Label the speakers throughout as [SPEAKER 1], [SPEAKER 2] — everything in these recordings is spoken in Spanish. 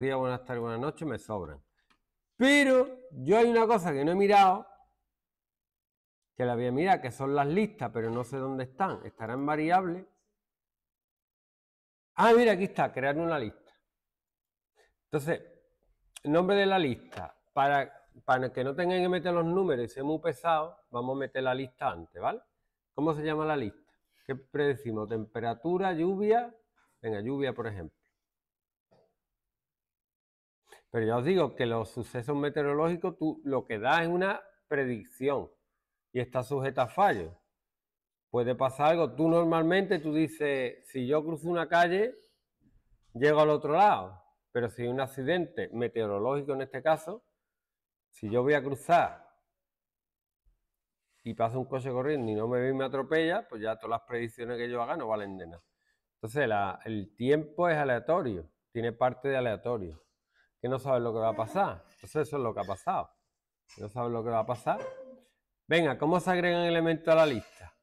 [SPEAKER 1] Día, buenas tardes, buenas noches, me sobran. Pero yo hay una cosa que no he mirado, que la voy a mirar, que son las listas, pero no sé dónde están. Estarán variables. Ah, mira, aquí está, crear una lista. Entonces, nombre de la lista. Para, para que no tengan que meter los números y sea muy pesado, vamos a meter la lista antes, ¿vale? ¿Cómo se llama la lista? ¿Qué predecimos? Temperatura, lluvia. Venga, lluvia, por ejemplo. Pero ya os digo que los sucesos meteorológicos tú lo que da es una predicción y está sujeta a fallos. Puede pasar algo. Tú normalmente tú dices, si yo cruzo una calle, llego al otro lado. Pero si hay un accidente meteorológico en este caso, si yo voy a cruzar y pasa un coche corriendo y no me ve y me atropella, pues ya todas las predicciones que yo haga no valen de nada. Entonces el tiempo es aleatorio, tiene parte de aleatorio que no saben lo que va a pasar. Entonces eso es lo que ha pasado. no saben lo que va a pasar. Venga, ¿cómo se agregan elementos a la lista?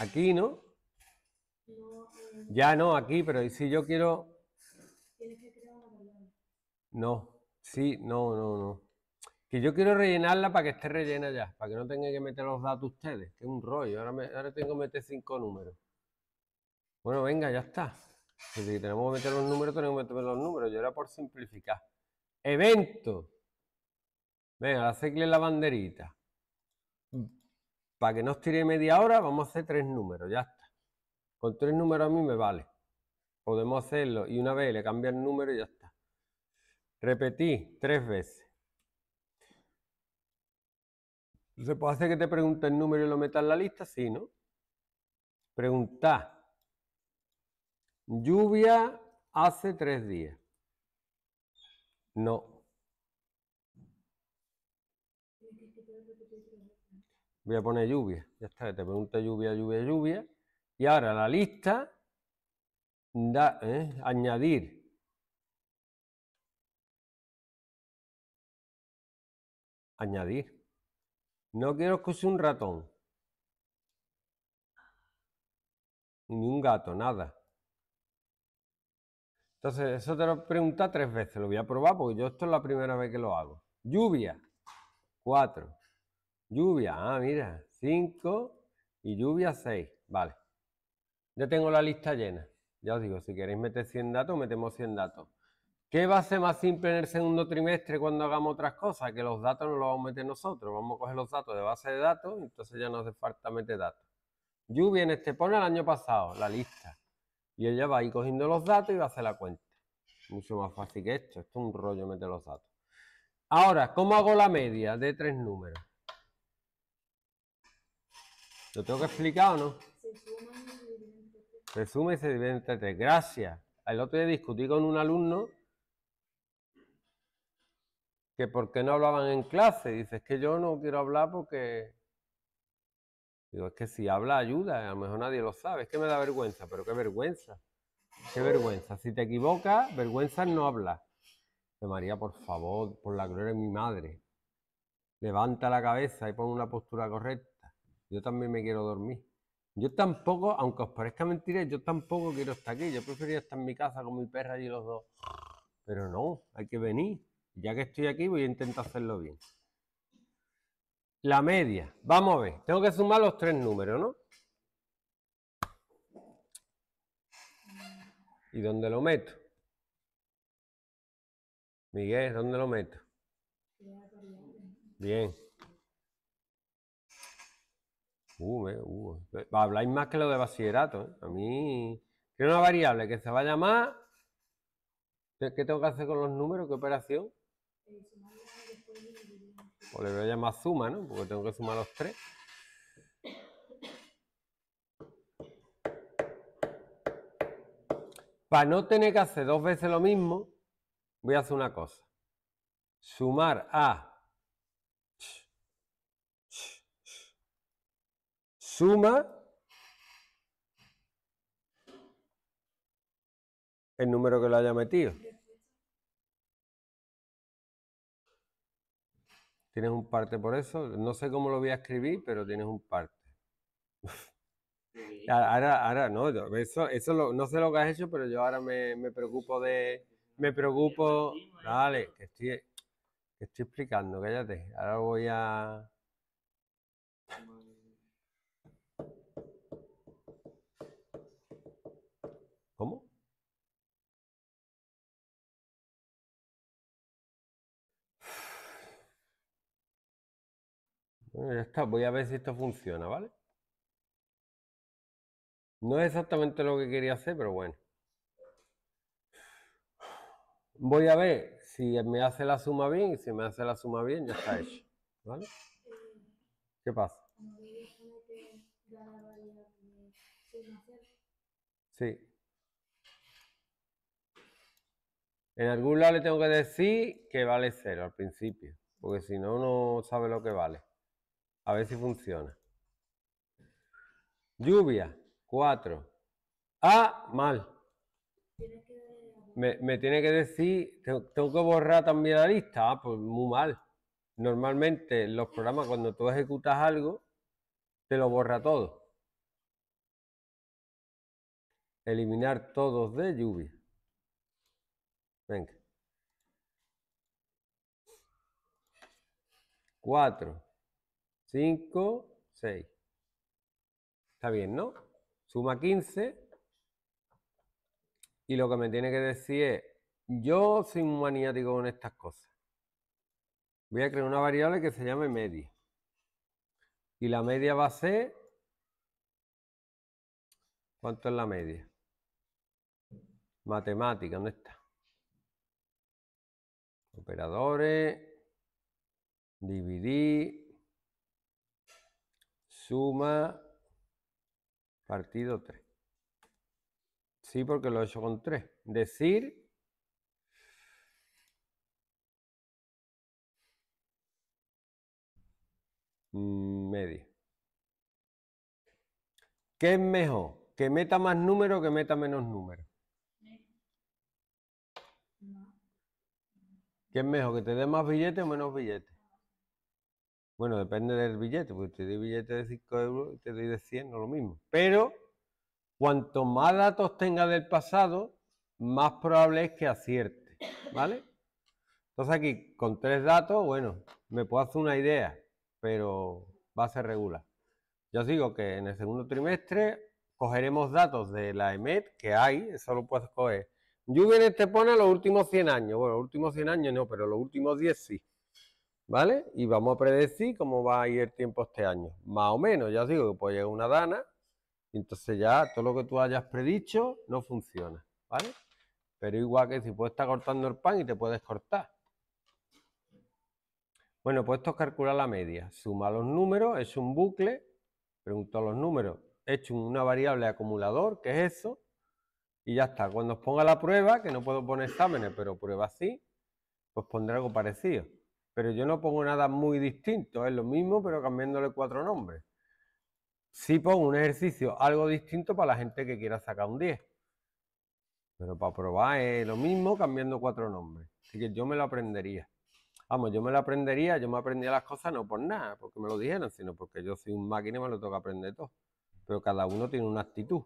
[SPEAKER 1] Aquí, ¿no? Ya no, aquí, pero si yo quiero... No, sí, no, no, no. Que yo quiero rellenarla para que esté rellena ya, para que no tenga que meter los datos ustedes, que es un rollo. Ahora, me, ahora tengo que meter cinco números. Bueno, venga, ya está. Si tenemos que meter los números, tenemos que meter los números. Yo era por simplificar. Evento. Venga, hacerle la banderita. Mm. Para que no os tire media hora, vamos a hacer tres números, ya está. Con tres números a mí me vale. Podemos hacerlo y una vez le cambia el número y ya está. Repetí tres veces. ¿Se puede hacer que te pregunte el número y lo metas en la lista? Sí, ¿no? pregunta Lluvia hace tres días. No. Voy a poner lluvia. Ya está, te pregunta lluvia, lluvia, lluvia. Y ahora la lista da, eh, añadir. Añadir. No quiero que un ratón. Ni un gato, nada. Entonces, eso te lo pregunta tres veces. Lo voy a probar porque yo esto es la primera vez que lo hago. Lluvia, cuatro. Lluvia, ah, mira, cinco. Y lluvia, seis. Vale. Ya tengo la lista llena. Ya os digo, si queréis meter 100 datos, metemos 100 datos. ¿Qué va a ser más simple en el segundo trimestre cuando hagamos otras cosas? Que los datos no los vamos a meter nosotros. Vamos a coger los datos de base de datos, entonces ya no hace falta meter datos. Lluvia en este pone el año pasado, la lista. Y ella va ir cogiendo los datos y va a hacer la cuenta. Mucho más fácil que esto. Esto es un rollo meter los datos. Ahora, ¿cómo hago la media de tres números? ¿Lo tengo que explicar o no? Se suma y se divide entre tres. Gracias. El otro día discutí con un alumno que por qué no hablaban en clase. Dice, es que yo no quiero hablar porque Digo, es que si habla ayuda, a lo mejor nadie lo sabe, es que me da vergüenza, pero qué vergüenza,
[SPEAKER 2] qué vergüenza.
[SPEAKER 1] Si te equivocas, vergüenza no hablar. María, por favor, por la gloria de mi madre, levanta la cabeza y pon una postura correcta. Yo también me quiero dormir. Yo tampoco, aunque os parezca mentira, yo tampoco quiero estar aquí. Yo prefería estar en mi casa con mi perra y los dos. Pero no, hay que venir. Ya que estoy aquí, voy a intentar hacerlo bien. La media. Vamos a ver. Tengo que sumar los tres números, ¿no? ¿Y dónde lo meto? Miguel, ¿dónde lo meto? Bien. Uh, uh, habláis más que lo de bachillerato. ¿eh? A mí. Quiero una variable que se va a llamar. ¿Qué tengo que hacer con los números? ¿Qué operación? O pues le voy a llamar suma, ¿no? Porque tengo que sumar los tres. Para no tener que hacer dos veces lo mismo, voy a hacer una cosa. Sumar a suma el número que lo haya metido. Tienes un parte por eso. No sé cómo lo voy a escribir, pero tienes un parte. Ahora, ahora, no, eso, eso no sé lo que has hecho, pero yo ahora me, preocupo de. Me preocupo. ¿eh? Dale, que estoy, que estoy explicando, cállate. Ahora voy a. ¿Cómo? ya está, voy a ver si esto funciona, ¿vale? No es exactamente lo que quería hacer, pero bueno. Voy a ver si me hace la suma bien y si me hace la suma bien ya está hecho, ¿vale? ¿Qué pasa? Sí. En algún lado le tengo que decir que vale cero al principio, porque si no, uno sabe lo que vale. A ver si funciona. Lluvia, Cuatro. Ah, mal. Me, me, tiene que decir, tengo que borrar también la lista, ah, pues muy mal. Normalmente los programas cuando tú ejecutas algo, te lo borra todo. Eliminar todos de lluvia. Venga. 4. 5, 6. Está bien, ¿no? Suma 15. Y lo que me tiene que decir es, yo soy un maniático con estas cosas. Voy a crear una variable que se llame media. Y la media va a ser... ¿Cuánto es la media? Matemática, ¿dónde está? Operadores, dividir, suma partido 3. Sí, porque lo he hecho con 3. Decir... Media. ¿Qué es mejor? ¿Que meta más número o que meta menos número? ¿Qué es mejor? ¿Que te dé más billetes o menos billetes? Bueno, depende del billete, porque te doy billete de 5 euros y te doy de 100, no lo mismo. Pero cuanto más datos tenga del pasado, más probable es que acierte, ¿vale? Entonces aquí, con tres datos, bueno, me puedo hacer una idea, pero va a ser regular. Yo os digo que en el segundo trimestre cogeremos datos de la EMET, que hay, eso lo puedes coger. viene te pone los últimos 100 años, bueno, los últimos 100 años no, pero los últimos 10 sí. ¿vale? Y vamos a predecir cómo va a ir el tiempo este año. Más o menos, ya os digo que puede llegar una dana, y entonces ya todo lo que tú hayas predicho no funciona, ¿vale? Pero igual que si puedes estar cortando el pan y te puedes cortar. Bueno, pues esto es calcular la media. Suma los números, es un bucle, pregunto los números, he hecho una variable acumulador, que es eso, y ya está. Cuando os ponga la prueba, que no puedo poner exámenes, pero prueba así, pues pondré algo parecido pero yo no pongo nada muy distinto, es lo mismo pero cambiándole cuatro nombres. Sí pongo un ejercicio algo distinto para la gente que quiera sacar un 10. Pero para probar es lo mismo cambiando cuatro nombres. Así que yo me lo aprendería. Vamos, yo me lo aprendería, yo me aprendía las cosas no por nada, porque me lo dijeron, sino porque yo soy un máquina y me lo tengo que aprender todo. Pero cada uno tiene una actitud.